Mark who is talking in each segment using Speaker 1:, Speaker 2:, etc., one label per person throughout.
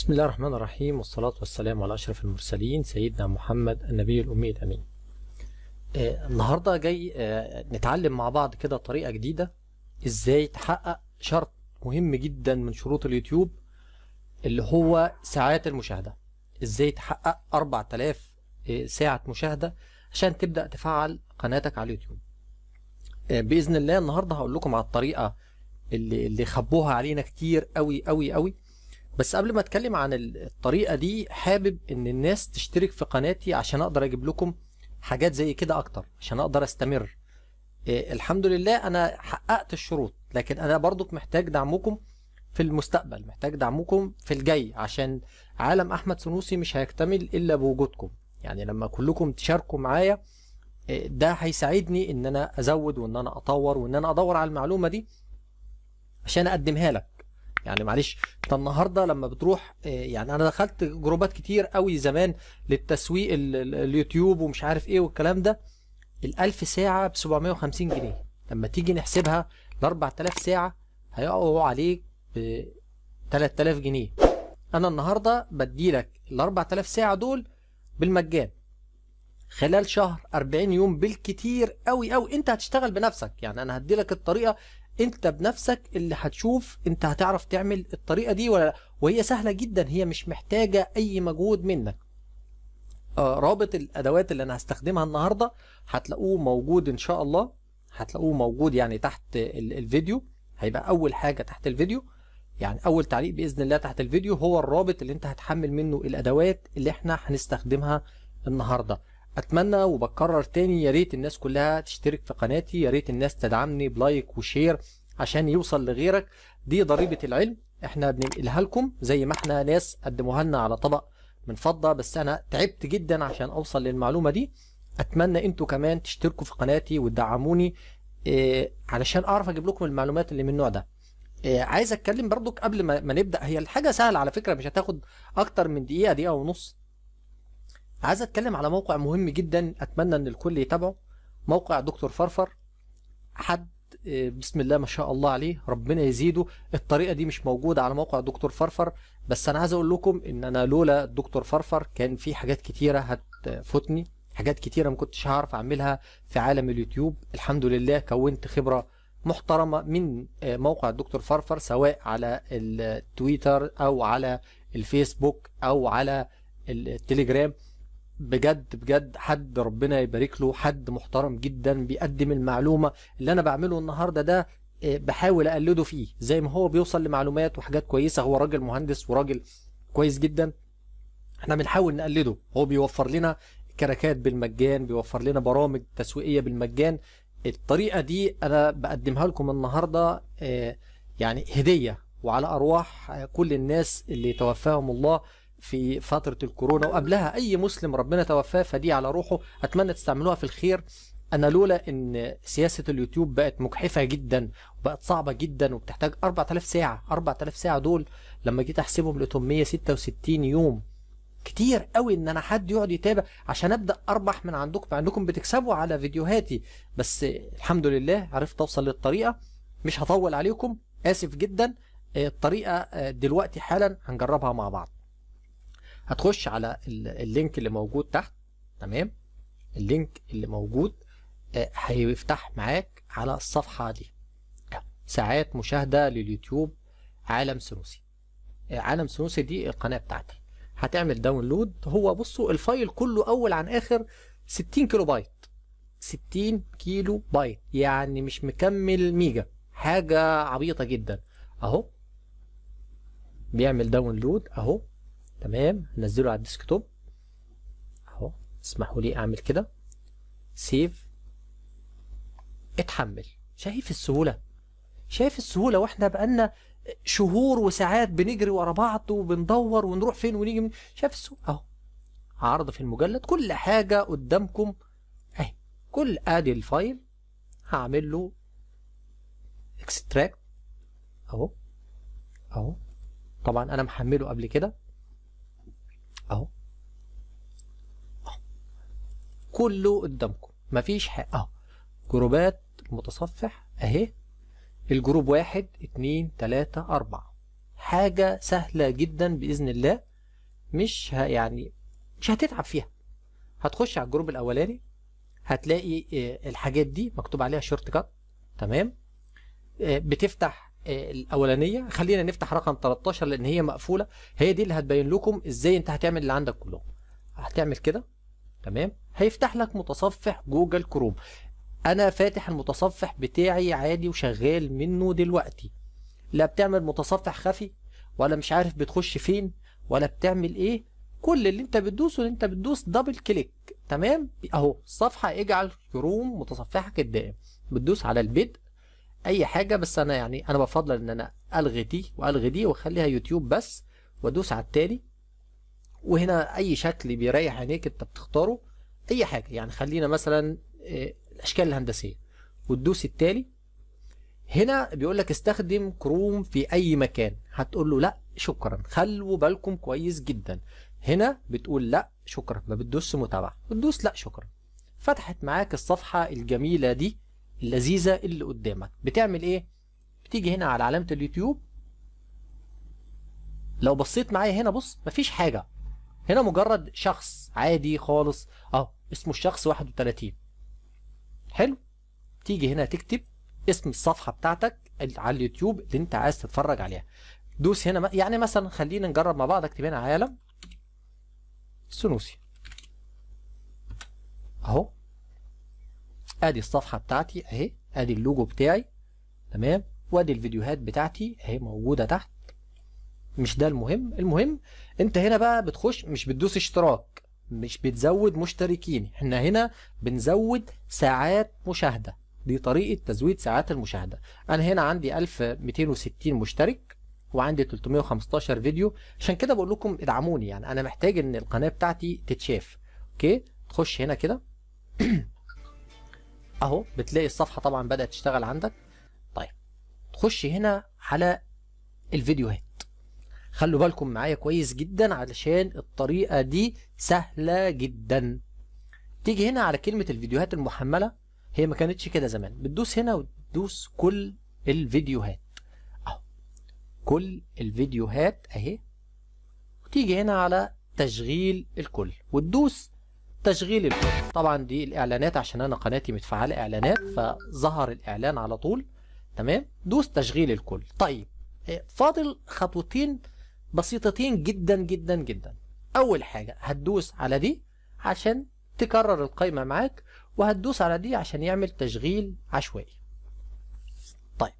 Speaker 1: بسم الله الرحمن الرحيم والصلاة والسلام على أشرف المرسلين سيدنا محمد النبي الأمي الأمين آه النهاردة جاي آه نتعلم مع بعض كده طريقة جديدة إزاي تحقق شرط مهم جدا من شروط اليوتيوب اللي هو ساعات المشاهدة إزاي تحقق 4000 آه، ساعة مشاهدة عشان تبدأ تفعل قناتك على اليوتيوب آه بإذن الله النهاردة هقول لكم على الطريقة اللي, اللي خبوها علينا كتير قوي قوي قوي بس قبل ما اتكلم عن الطريقه دي حابب ان الناس تشترك في قناتي عشان اقدر اجيب لكم حاجات زي كده اكتر عشان اقدر استمر إيه الحمد لله انا حققت الشروط لكن انا برضك محتاج دعمكم في المستقبل محتاج دعمكم في الجاي عشان عالم احمد سنوسي مش هيكتمل الا بوجودكم يعني لما كلكم تشاركوا معايا آه، ده هيساعدني ان انا ازود وان انا اطور وان انا ادور على المعلومه دي عشان اقدمها لك يعني معلش انت النهارده لما بتروح آه، يعني انا دخلت جروبات كتير قوي زمان للتسويق اليوتيوب ومش عارف ايه والكلام ده ال1000 ساعه ب 750 جنيه لما تيجي نحسبها ل 4000 ساعه هيقعوا عليك ب 3000 جنيه انا النهارده بديلك ال 4000 ساعه دول بالمجان خلال شهر 40 يوم بالكتير قوي قوي انت هتشتغل بنفسك يعني انا هدي لك الطريقه انت بنفسك اللي هتشوف انت هتعرف تعمل الطريقه دي ولا لا وهي سهله جدا هي مش محتاجه اي مجهود منك آه، رابط الادوات اللي انا هستخدمها النهارده هتلاقوه موجود ان شاء الله هتلاقوه موجود يعني تحت الفيديو هيبقى اول حاجه تحت الفيديو يعني اول تعليق باذن الله تحت الفيديو هو الرابط اللي انت هتحمل منه الادوات اللي احنا هنستخدمها النهارده اتمنى وبكرر تاني يا ريت الناس كلها تشترك في قناتي يا ريت الناس تدعمني بلايك وشير عشان يوصل لغيرك دي ضريبه العلم احنا بننقلها لكم زي ما احنا ناس قدموها لنا على طبق من فضه بس انا تعبت جدا عشان اوصل للمعلومه دي اتمنى انتوا كمان تشتركوا في قناتي وتدعموني إيه علشان اعرف اجيب لكم المعلومات اللي من النوع ده إيه عايز اتكلم برضك قبل ما, ما نبدا هي الحاجه سهله على فكره مش هتاخد اكتر من دقيقه دقيقه ونص عايز اتكلم على موقع مهم جدا اتمنى ان الكل يتابعه موقع دكتور فرفر حد آه، بسم الله ما شاء الله عليه ربنا يزيده الطريقه دي مش موجوده على موقع دكتور فرفر بس انا عايز اقول لكم ان انا لولا الدكتور فرفر كان في حاجات كتيره هتفوتني حاجات كتيره ما كنتش هعرف اعملها في عالم اليوتيوب الحمد لله كونت خبره محترمه من آه، موقع دكتور فرفر سواء على التويتر او على الفيسبوك او على التليجرام بجد بجد حد ربنا يبارك له حد محترم جدا بيقدم المعلومه اللي انا بعمله النهارده ده آه، بحاول اقلده فيه زي ما هو بيوصل لمعلومات وحاجات كويسه هو راجل مهندس وراجل كويس جدا احنا بنحاول نقلده هو بيوفر لنا كراكات بالمجان بيوفر لنا برامج تسويقيه بالمجان الطريقه دي انا بقدمها لكم النهارده آه، يعني هديه وعلى ارواح آه، كل الناس اللي توفاهم الله في فترة الكورونا وقبلها أي مسلم ربنا توفاه فدي على روحه أتمنى تستعملوها في الخير أنا لولا إن سياسة اليوتيوب بقت مجحفة جدا وبقت صعبة جدا وبتحتاج 4000 ساعة 4000 ساعة دول لما جيت أحسبهم لقيتهم 166 يوم كتير قوي ان انا حد يقعد يتابع عشان ابدا اربح من عندكم عندكم بتكسبوا على فيديوهاتي بس الحمد لله عرفت اوصل للطريقه مش هطول عليكم اسف جدا الطريقه دلوقتي حالا هنجربها مع بعض هتخش على اللينك اللي موجود تحت تمام اللينك اللي موجود آه، هيفتح معاك على الصفحة دي ساعات مشاهدة لليوتيوب عالم سنوسي آه، عالم سنوسي دي القناة بتاعتي هتعمل داونلود هو بصوا الفايل كله أول عن آخر 60 كيلو بايت 60 كيلو بايت يعني مش مكمل ميجا حاجة عبيطة جدا أهو بيعمل داونلود أهو تمام نزله على الديسكتوب اهو اسمحوا لي اعمل كده سيف اتحمل شايف السهوله شايف السهوله واحنا بقالنا شهور وساعات بنجري ورا بعض وبندور ونروح فين ونيجي من شايف السهوله اهو عرض في المجلد كل حاجه قدامكم اهي كل ادي الفايل هعمل له اكستراكت اهو اهو طبعا انا محمله قبل كده اهو كله قدامكم مفيش حاجه اهو جروبات متصفح اهي الجروب واحد اتنين تلاتة اربعة حاجة سهلة جدا بإذن الله مش ه... يعني مش هتتعب فيها هتخش على الجروب الأولاني هتلاقي آه، الحاجات دي مكتوب عليها شورت كات تمام آه، بتفتح الاولانيه خلينا نفتح رقم 13 لان هي مقفوله هي دي اللي هتبين لكم ازاي انت هتعمل اللي عندك كله هتعمل كده تمام هيفتح لك متصفح جوجل كروم انا فاتح المتصفح بتاعي عادي وشغال منه دلوقتي لا بتعمل متصفح خفي ولا مش عارف بتخش فين ولا بتعمل ايه كل اللي انت بتدوسه اللي انت بتدوس دبل كليك تمام اهو الصفحه اجعل كروم متصفحك الدائم بتدوس على البدء اي حاجه بس انا يعني انا بفضل ان انا الغي دي والغي دي واخليها يوتيوب بس وادوس على التالي وهنا اي شكل بيريح عينيك انت بتختاره اي حاجه يعني خلينا مثلا آه، الاشكال الهندسيه وتدوس التالي هنا بيقول لك استخدم كروم في اي مكان هتقول له لا شكرا خلوا بالكم كويس جدا هنا بتقول لا شكرا ما بتدوس متابعه بتدوس لا شكرا فتحت معاك الصفحه الجميله دي اللذيذة اللي قدامك بتعمل ايه بتيجي هنا على علامة اليوتيوب لو بصيت معايا هنا بص مفيش حاجة هنا مجرد شخص عادي خالص اهو اسمه الشخص 31 حلو تيجي هنا تكتب اسم الصفحة بتاعتك على اليوتيوب اللي انت عايز تتفرج عليها دوس هنا يعني مثلا خلينا نجرب مع بعض اكتب هنا عالم سنوسي اهو ادي الصفحه بتاعتي اهي ادي اللوجو بتاعي تمام وادي الفيديوهات بتاعتي اهي موجوده تحت مش ده المهم المهم انت هنا بقى بتخش مش بتدوس اشتراك مش بتزود مشتركين احنا هنا بنزود ساعات مشاهده دي طريقه تزويد ساعات المشاهده انا هنا عندي 1260 مشترك وعندي 315 فيديو عشان كده بقول لكم ادعموني يعني انا محتاج ان القناه بتاعتي تتشاف اوكي تخش هنا كده اهو بتلاقي الصفحه طبعا بدات تشتغل عندك طيب تخش هنا على الفيديوهات خلوا بالكم معايا كويس جدا علشان الطريقه دي سهله جدا تيجي هنا على كلمه الفيديوهات المحمله هي ما كانتش كده زمان بتدوس هنا وتدوس كل الفيديوهات اهو كل الفيديوهات اهي وتيجي هنا على تشغيل الكل وتدوس تشغيل الكود طبعا دي الاعلانات عشان انا قناتي متفعله اعلانات فظهر الاعلان على طول تمام دوس تشغيل الكل طيب آه، فاضل خطوتين بسيطتين جدا جدا جدا اول حاجه هتدوس على دي عشان تكرر القايمه معاك وهتدوس على دي عشان يعمل تشغيل عشوائي طيب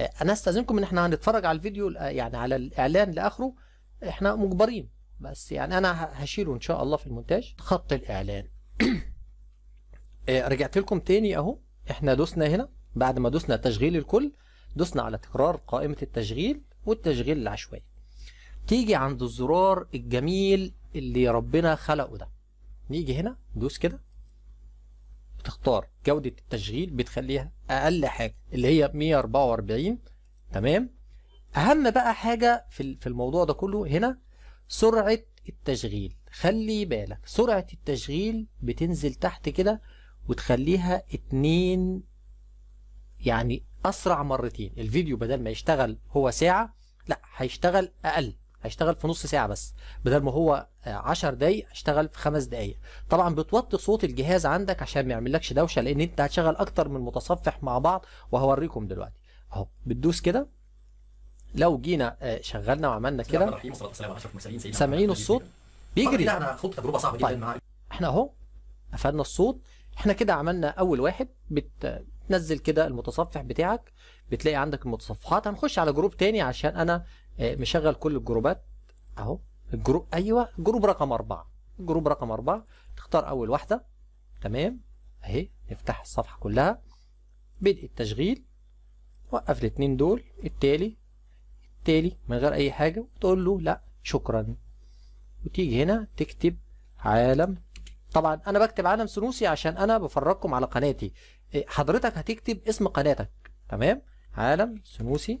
Speaker 1: آه، انا استاذنكم ان احنا هنتفرج على الفيديو آه، يعني على الاعلان لاخره احنا مجبرين بس يعني انا هشيله ان شاء الله في المونتاج خط الاعلان آه، رجعت لكم تاني اهو احنا دوسنا هنا بعد ما دوسنا تشغيل الكل دوسنا على تكرار قائمة التشغيل والتشغيل العشوائي تيجي عند الزرار الجميل اللي ربنا خلقه ده نيجي هنا دوس كده بتختار جودة التشغيل بتخليها أقل حاجة اللي هي 144 تمام أهم بقى حاجة في الموضوع ده كله هنا سرعة التشغيل خلي بالك سرعة التشغيل بتنزل تحت كده وتخليها اتنين يعني أسرع مرتين الفيديو بدل ما يشتغل هو ساعة لا هيشتغل أقل هيشتغل في نص ساعة بس بدل ما هو 10 دقايق هيشتغل في 5 دقايق طبعا بتوطي صوت الجهاز عندك عشان ما يعملكش دوشة لأن أنت هتشغل أكتر من متصفح مع بعض وهوريكم دلوقتي أهو بتدوس كده لو جينا آه، شغلنا وعملنا كده سامعين الصوت بيجري طيب، احنا خد تجربه صعبه جدا طيب. معاك احنا اهو قفلنا الصوت احنا كده عملنا اول واحد بتنزل كده المتصفح بتاعك بتلاقي عندك المتصفحات هنخش على جروب تاني عشان انا آه، مشغل كل الجروبات اهو الجروب ايوه جروب رقم اربعه جروب رقم اربعه تختار اول واحده تمام اهي نفتح الصفحه كلها بدء التشغيل وقف الاثنين دول التالي تالي من غير اي حاجه وتقول له لا شكرا وتيجي هنا تكتب عالم طبعا انا بكتب عالم سنوسي عشان انا بفرجكم على قناتي إيه، حضرتك هتكتب اسم قناتك تمام عالم سنوسي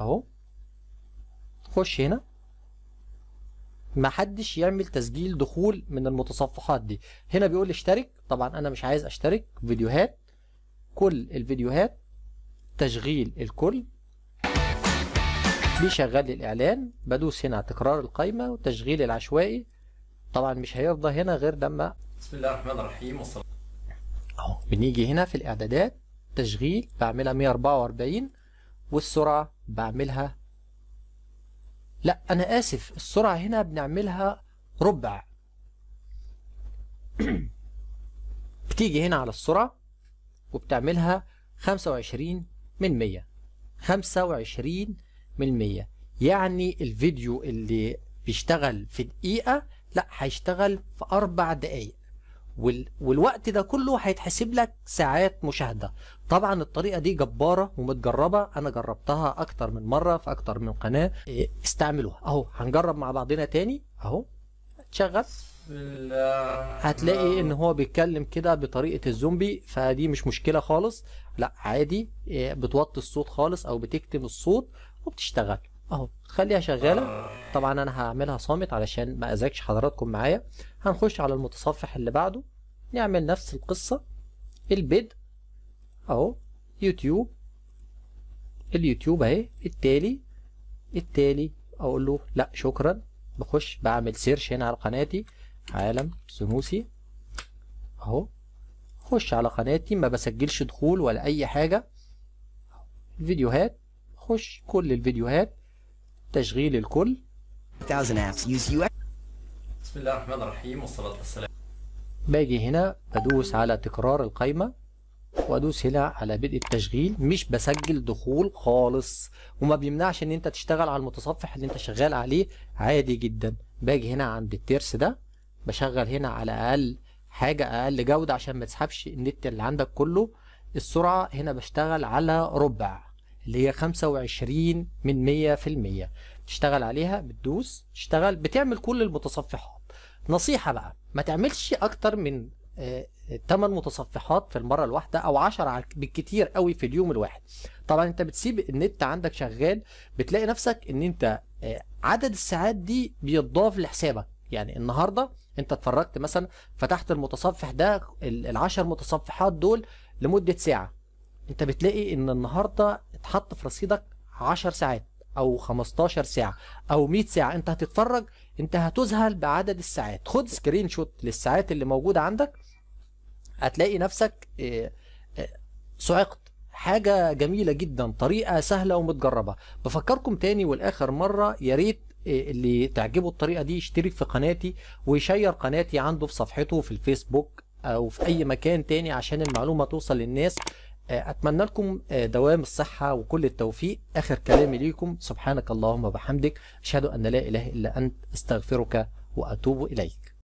Speaker 1: اهو خش هنا محدش يعمل تسجيل دخول من المتصفحات دي هنا بيقول لي اشترك طبعا انا مش عايز اشترك فيديوهات كل الفيديوهات تشغيل الكل بيشغل لي الاعلان بدوس هنا على تكرار القايمه وتشغيل العشوائي طبعا مش هيرضى هنا غير لما بسم الله الرحمن الرحيم والصلاه اهو بنيجي هنا في الاعدادات تشغيل بعملها 144 والسرعه بعملها لا انا اسف السرعه هنا بنعملها ربع بتيجي هنا على السرعه وبتعملها 25 من 100 25 من المية يعني الفيديو اللي بيشتغل في دقيقة لا هيشتغل في أربع دقايق وال... والوقت ده كله هيتحسب لك ساعات مشاهدة طبعا الطريقة دي جبارة ومتجربة أنا جربتها أكتر من مرة في أكتر من قناة إيه، استعملوها أهو هنجرب مع بعضنا تاني أهو تشغل هتلاقي ان هو بيتكلم كده بطريقه الزومبي فدي مش مشكله خالص لا عادي إيه، بتوطي الصوت خالص او بتكتم الصوت وبتشتغل اهو تخليها شغاله طبعا انا هعملها صامت علشان ما اذاكش حضراتكم معايا هنخش على المتصفح اللي بعده نعمل نفس القصه البدء اهو يوتيوب اليوتيوب اهي التالي التالي اقول له لا شكرا بخش بعمل سيرش هنا على قناتي عالم سنوسي اهو خش على قناتي ما بسجلش دخول ولا اي حاجه فيديوهات خش كل الفيديوهات تشغيل الكل بسم الله الرحمن الرحيم والصلاة والسلام باجي هنا بدوس على تكرار القايمة وادوس هنا على بدء التشغيل مش بسجل دخول خالص وما بيمنعش ان انت تشتغل على المتصفح اللي انت شغال عليه عادي جدا باجي هنا عند الترس ده بشغل هنا على اقل حاجة اقل جودة عشان ما تسحبش النت اللي عندك كله السرعة هنا بشتغل على ربع اللي هي 25 من 100% تشتغل عليها بتدوس تشتغل بتعمل كل المتصفحات نصيحة بقى ما تعملش أكتر من 8 آه، متصفحات في المرة الواحدة أو 10 بالكتير قوي في اليوم الواحد طبعا أنت بتسيب النت عندك شغال بتلاقي نفسك أن أنت آه، عدد الساعات دي بيتضاف لحسابك يعني النهارده انت اتفرجت مثلا فتحت المتصفح ده العشر متصفحات دول لمده ساعه انت بتلاقي ان النهارده اتحط في رصيدك 10 ساعات او 15 ساعه او 100 ساعه انت هتتفرج انت هتذهل بعدد الساعات خد سكرين شوت للساعات اللي موجوده عندك هتلاقي نفسك آه، آه، صعقت حاجة جميلة جدا طريقة سهلة ومتجربة بفكركم تاني والآخر مرة يا ريت آه، اللي تعجبه الطريقة دي يشترك في قناتي ويشير قناتي عنده في صفحته في الفيسبوك أو في أي مكان تاني عشان المعلومة توصل للناس أتمنى لكم آه، دوام الصحة وكل التوفيق آخر كلامي ليكم سبحانك اللهم وبحمدك أشهد أن لا إله إلا أنت أستغفرك وأتوب إليك